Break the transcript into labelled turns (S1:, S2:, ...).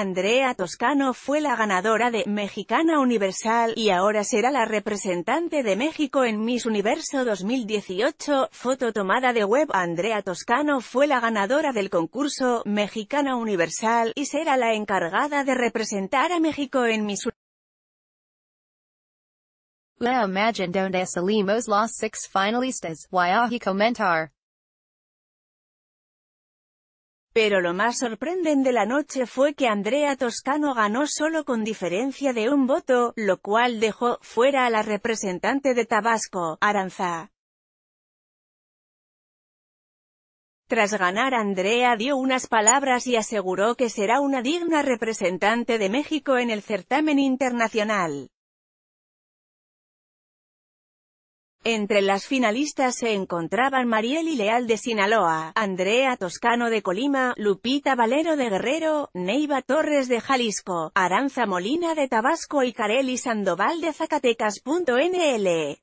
S1: Andrea Toscano fue la ganadora de Mexicana Universal y ahora será la representante de México en Miss Universo 2018. Foto tomada de web Andrea Toscano fue la ganadora del concurso Mexicana Universal y será la encargada de representar a México en Miss
S2: La finalistas.
S1: Pero lo más sorprendente de la noche fue que Andrea Toscano ganó solo con diferencia de un voto, lo cual dejó fuera a la representante de Tabasco, Aranza. Tras ganar Andrea dio unas palabras y aseguró que será una digna representante de México en el certamen internacional. Entre las finalistas se encontraban y Leal de Sinaloa, Andrea Toscano de Colima, Lupita Valero de Guerrero, Neiva Torres de Jalisco, Aranza Molina de Tabasco y Careli Sandoval de Zacatecas.nl